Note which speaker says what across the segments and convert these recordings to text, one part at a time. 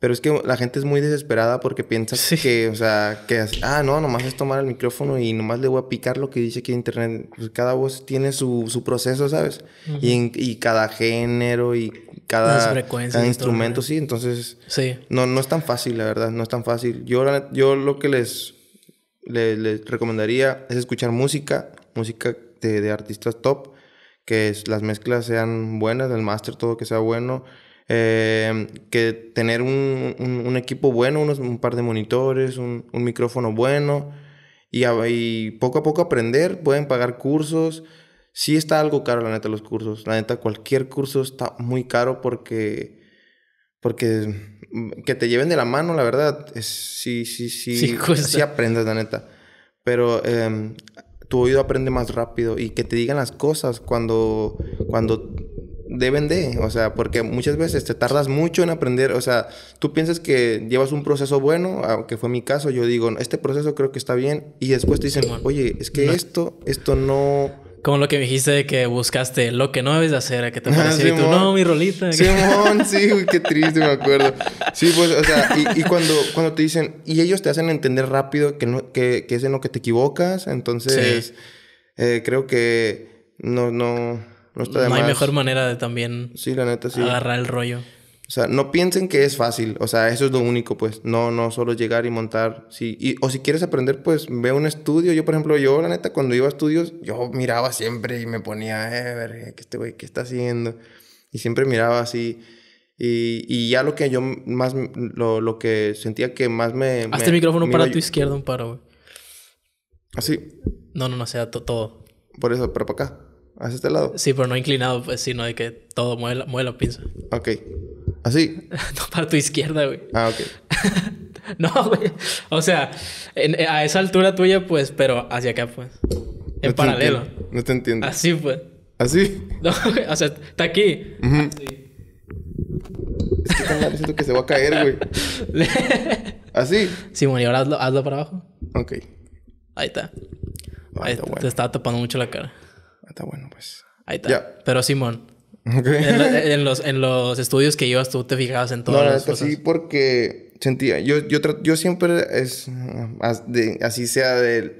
Speaker 1: Pero es que la gente es muy desesperada porque piensa que, o sea, que, ah, no, nomás es tomar el micrófono y nomás le voy a picar lo que dice aquí en Internet. Pues, cada voz tiene su, proceso, ¿sabes? y, y, cada género y cada, cada instrumento, sí. Entonces, sí. No, no es tan fácil, la verdad, no es tan fácil. Yo, yo lo que les, les, recomendaría es escuchar música, música de, artistas top, que las mezclas sean buenas, el máster, todo que sea bueno eh, que tener un, equipo bueno, un par de monitores, un, un micrófono bueno y, y, poco a poco aprender. Pueden pagar cursos. Sí está algo caro, la neta, los cursos. La neta, cualquier curso está muy caro porque... Porque mm, que te lleven de la mano, la verdad, es, sí, sí, sí, sí, sí aprendes, la neta. Pero em, tu oído aprende más rápido y que te digan las cosas cuando, cuando deben de, o sea, porque muchas veces te tardas mucho en aprender, o sea, tú piensas que llevas un proceso bueno, ah, que fue mi caso, yo digo, este proceso creo que está bien, y después te dicen, oye, es que esto, esto no...
Speaker 2: Como lo que dijiste de que buscaste lo que no debes de hacer, a que te ah, pareció y tú, no, mi rolita. Simón, sí, qué triste, me acuerdo.
Speaker 1: Sí, pues, o sea, y, cuando, cuando te dicen, y ellos te hacen entender rápido que, no, que, que es en lo que te equivocas, entonces, eh, creo que no, no no hay mejor
Speaker 2: manera de también sí, la neta, sí. agarrar el rollo.
Speaker 1: O sea, no piensen que es fácil. O sea, eso es lo único, pues. No, no solo llegar y montar. Sí. Y, o si quieres aprender, pues ve un estudio. Yo, por ejemplo, yo, la neta, cuando iba a estudios, yo miraba siempre y me ponía, eh, ver, eh, ¿qué este güey qué está haciendo? Y siempre miraba así. Y, y ya lo que yo más, lo, lo que sentía que más me... Hazte el micrófono para tu
Speaker 2: izquierda un paro, güey. ¿Así? ¿Ah, no, no, no, sea todo. Por eso, pero para acá. ¿Hacia este lado? Sí, pero no inclinado, pues, sino de que todo mueve la, pinza.
Speaker 1: Ok. ¿Así?
Speaker 2: no, para tu izquierda, güey. Ah, ok. no, güey. O sea, a esa altura tuya, pues, pero hacia acá, pues. En paralelo.
Speaker 1: No te entiendo. Así, pues. ¿Así?
Speaker 2: No, güey. O sea, está aquí. sí Es que que se va a caer, güey. ¿Así? Sí, bueno, y ahora hazlo, hazlo para abajo. Ok. Ahí está. Ah, Ahí, está, bueno. Te estaba tapando mucho la cara está bueno, pues. Ahí está. Pero Simón.
Speaker 1: En,
Speaker 2: los, en los estudios que ibas tú te fijabas en todas no, las Sí,
Speaker 1: porque sentía... Yo, yo, siempre es... De, así sea de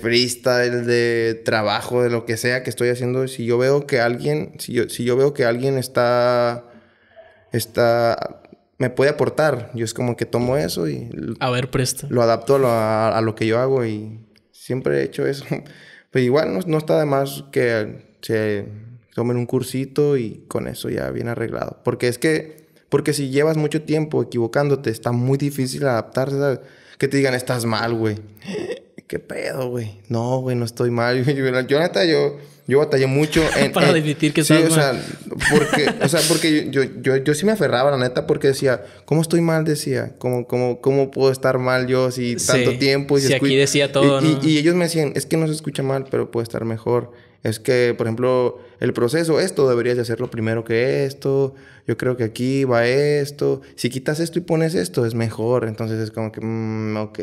Speaker 1: freestyle, de trabajo, de lo que sea que estoy haciendo, si yo veo que alguien, si yo, si yo veo que alguien está, está, me puede aportar, yo es como que tomo eso y... A ver, presta. Lo adapto a, a lo que yo hago y siempre he hecho eso. Pero pues igual no, está de más que se tomen un cursito y con eso ya bien arreglado. Porque es que, porque si llevas mucho tiempo equivocándote, está muy difícil adaptarse, a... Que te digan, estás mal, güey. ¿qué pedo, güey? No, güey, no estoy mal. Yo, neta, yo, yo batallé mucho en... Para admitir que sí, o sea, porque, o sea, porque yo, yo, yo, sí me aferraba, la neta, porque decía, ¿cómo estoy mal? Decía, ¿cómo, cómo, cómo puedo estar mal yo si tanto tiempo? Y si aquí decía todo, ¿no? y ellos me decían, es que no se escucha mal, pero puede estar mejor es que, por ejemplo, el proceso, esto deberías de hacerlo primero que esto, yo creo que aquí va esto, si quitas esto y pones esto es mejor, entonces es como que, mmm, ok,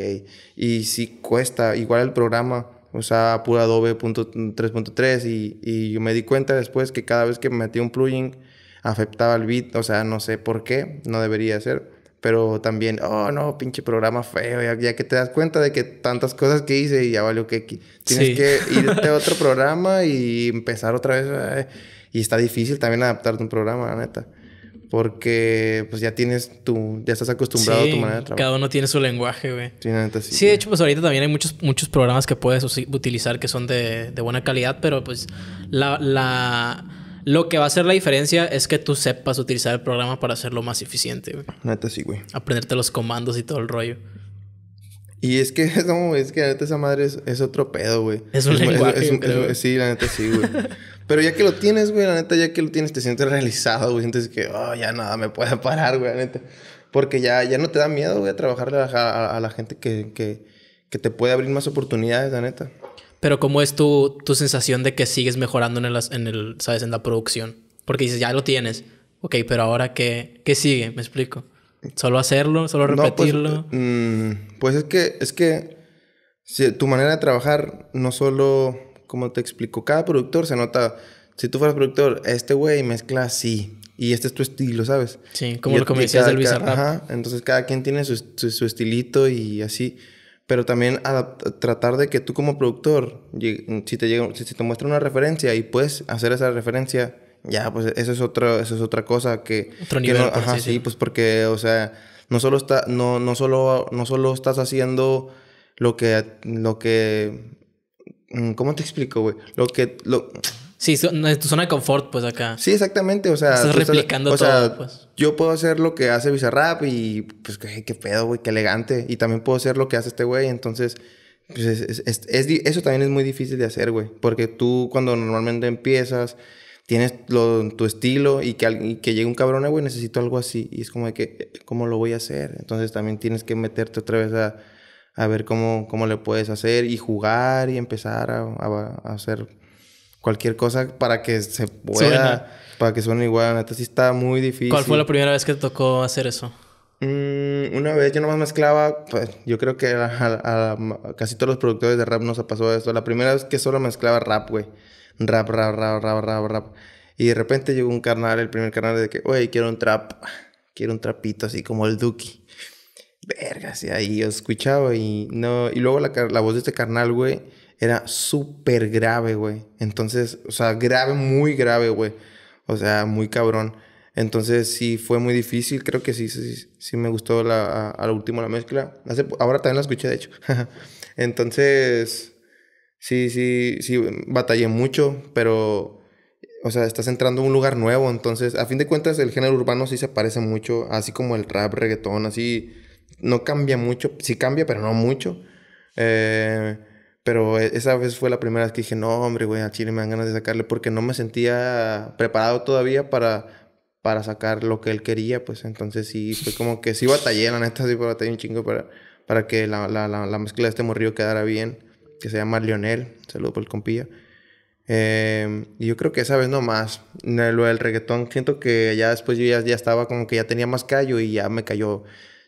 Speaker 1: y si cuesta, igual el programa o sea, pura Adobe 3.3 y, y yo me di cuenta después que cada vez que metí un plugin afectaba el bit o sea, no sé por qué, no debería ser, pero también, oh no, pinche programa feo, ya, que te das cuenta de que tantas cosas que hice y ya valió que tienes que irte a otro programa y empezar otra vez. y está difícil también adaptarte a un programa, la neta. Porque pues ya tienes tu, ya estás acostumbrado a tu manera de trabajar. Cada
Speaker 2: uno tiene su lenguaje, güey. Sí,
Speaker 1: de hecho, pues ahorita también hay muchos, muchos
Speaker 2: programas que puedes utilizar que son de, de buena calidad, pero pues la lo que va a hacer la diferencia es que tú sepas utilizar el programa para hacerlo más eficiente, güey. Neta, sí, güey. Aprenderte los comandos y todo el rollo.
Speaker 1: Y es que, como es que la neta esa madre es, otro pedo, güey. Es un lenguaje, Sí, la neta sí, güey. Pero ya que lo tienes, güey, la neta, ya que lo tienes, te sientes realizado, güey. Sientes que, oh, ya nada me puede parar, güey, la neta. Porque ya, ya no te da miedo, güey, trabajarle a, a, a la gente que, que te puede abrir más oportunidades, la neta.
Speaker 2: Pero ¿cómo es tu, tu sensación de que sigues mejorando en en el, ¿sabes? En la producción. Porque dices, ya lo tienes. Ok, pero ahora ¿qué, qué sigue? ¿Me explico? ¿Solo hacerlo? ¿Solo pues, repetirlo?
Speaker 1: Mm, pues, es que, es que tu manera de trabajar no solo, como te explico, cada productor se nota. Si tú fueras productor, este güey mezcla así. Y este es tu estilo, ¿sabes? Sí, como el lo que me decías Ajá, entonces cada quien tiene su, su estilito y así pero también tratar de que tú como productor, si te, llega, si te muestra una referencia y puedes hacer esa referencia, ya, pues eso es, otra eso es otra cosa que... Otro nivel, ajá, sí, pues porque, o sea, no solo, está, no, no, solo, no solo estás haciendo lo que... Lo que mm, ¿Cómo te explico, güey? Lo que... Sí, en tu zona de confort, pues acá. Sí, exactamente. O sea, estás replicando o Sea, pues. Yo puedo hacer lo que hace Bizarrap y pues qué, pedo, güey, qué elegante. Y también puedo hacer lo que hace este güey. Entonces, pues es, eso también es muy difícil de hacer, güey. Porque tú cuando normalmente empiezas, tienes tu estilo y que, que llegue un cabrón, güey, necesito algo así. Y es como de que, eh, ¿cómo lo voy a hacer? Entonces también tienes que meterte otra vez a, a ver cómo, cómo le puedes hacer y jugar y empezar a, a hacer cualquier cosa para que se pueda, para que suene igual. Entonces sí está muy difícil. ¿Cuál fue la
Speaker 2: primera vez que te tocó hacer eso?
Speaker 1: Mm, una vez yo nomás mezclaba, pues yo creo que a, casi todos los productores de rap nos ha pasado esto La primera vez que solo mezclaba rap, güey. Rap, rap, rap, rap, rap, rap. Y de repente llegó un carnal, el primer carnal, de que, güey, quiero un trap. Quiero un trapito así como el Duki. Vergas, y ahí yo escuchaba y no. Y luego la, la voz de este carnal, güey era súper grave, güey. Entonces, o sea, grave, muy grave, güey. O sea, muy cabrón. Entonces sí fue muy difícil, creo que sí, sí, sí me gustó la, a, la último la mezcla. ahora también la escuché, de hecho. Entonces, sí, sí, sí, batallé mucho, pero, o sea, estás entrando a un lugar nuevo. Entonces, a fin de cuentas, el género urbano sí se parece mucho, así como el rap, reggaetón, así, no cambia mucho, sí cambia, pero no mucho. Eh, pero e, esa vez fue la primera vez que dije, no, hombre, güey, a Chile me dan ganas de sacarle porque no me sentía preparado todavía para, para sacar lo que él quería, pues entonces sí, fue como que sí batallé, la neta, sí batallé un chingo para, para que la, la, mezcla de este morrillo quedara bien, que se llama Lionel, saludo por el compilla. Em, y yo creo que esa vez no más. Lo del reggaetón, siento que ya después yo ya, ya estaba como que ya tenía más callo y ya me cayó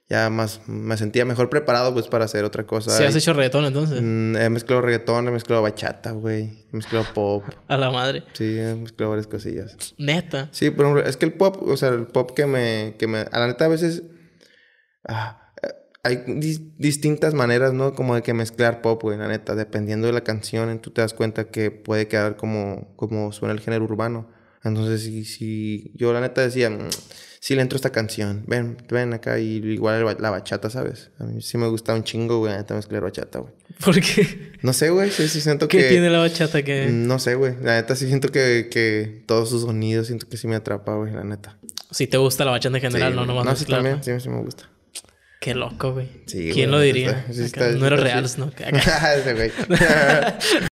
Speaker 1: ya más me sentía mejor preparado pues para hacer otra cosa. ¿Sí has hecho reggaetón entonces? Mm, he mezclado reggaetón, he mezclado bachata, güey. He mezclado pop. A la madre. Sí, he mezclado varias cosillas. Neta. Sí, por es que el pop, o sea, el pop que me, que me a la neta a veces ah, eh, hay distintas maneras, ¿no? Como de que mezclar pop, güey, la neta, dependiendo de la canción, tú te das cuenta que puede quedar como como suena el género urbano. Entonces, si, si yo la neta decía, mm, si le entro esta canción, ven, ven acá, y igual la bachata, ¿sabes? A mí sí me gusta un chingo, güey, la neta mezclar bachata, güey. ¿Por qué? No sé, güey, sí, sí siento que... ¿Qué tiene la bachata que...? Mm, no sé, güey, la neta sí siento que, que todos sus sonidos, siento que sí me atrapa, güey, la neta.
Speaker 2: Si te gusta la bachata en general, sí, no, No, sí, también, sí, sí me gusta. Qué loco, güey. ¿Quién lo diría? no era real, ¿no?